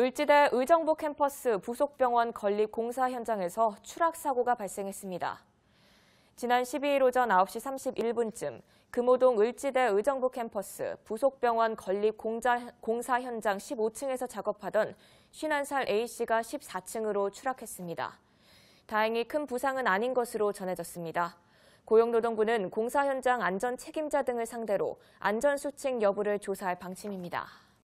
을지대 의정부 캠퍼스 부속병원 건립 공사 현장에서 추락사고가 발생했습니다. 지난 12일 오전 9시 31분쯤 금호동 을지대 의정부 캠퍼스 부속병원 건립 공자, 공사 현장 15층에서 작업하던 51살 A씨가 14층으로 추락했습니다. 다행히 큰 부상은 아닌 것으로 전해졌습니다. 고용노동부는 공사 현장 안전 책임자 등을 상대로 안전수칙 여부를 조사할 방침입니다.